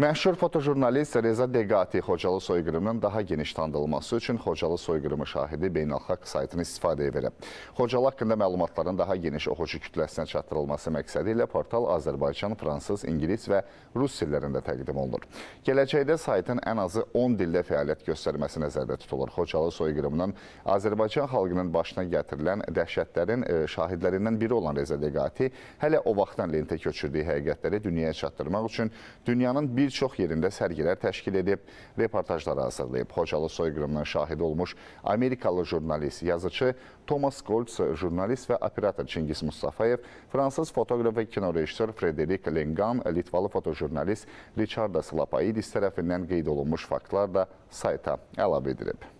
Məşhur fotojurnalist Reza Deqati Xocalı soyqırımının daha geniş tanıdılması üçün Xocalı soyqırımı şahidi beynəlxalq saytını istifadəyə verib. Xocalı haqqında məlumatların daha geniş oxucu kütləsinə çatdırılması məqsədi ilə portal Azərbaycan, Fransız, İngilis və Rus dillərində təqdim olunur. Gələcəkdə saytın ən azı 10 dildə fəaliyyət göstərməsi nəzərdə tutulur. Xocalı soyqırımının Azərbaycan xalqının başına gətirilən dəhşətlərin e, şahidlərindən biri olan Reza Deqati hələ o vaxtdan lentə köçürdüyü həqiqətləri dünyaya çatdırmaq üçün dünyanın bir bir çox yerində sərgilər təşkil edib, reportajlar hazırlayıb. Xocalı soyqırımının şahidi olmuş Amerikalı jurnalist, yazıcı Thomas Goltz, jurnalist və operator Çingiz Mustafayev, fransız fotoqraf və kinorejissor Frederik Lengam, litvalı fotojurnalist Richarda Slapaidis tərəfindən qeyd olunmuş faktlar da sayta əlavə edilib.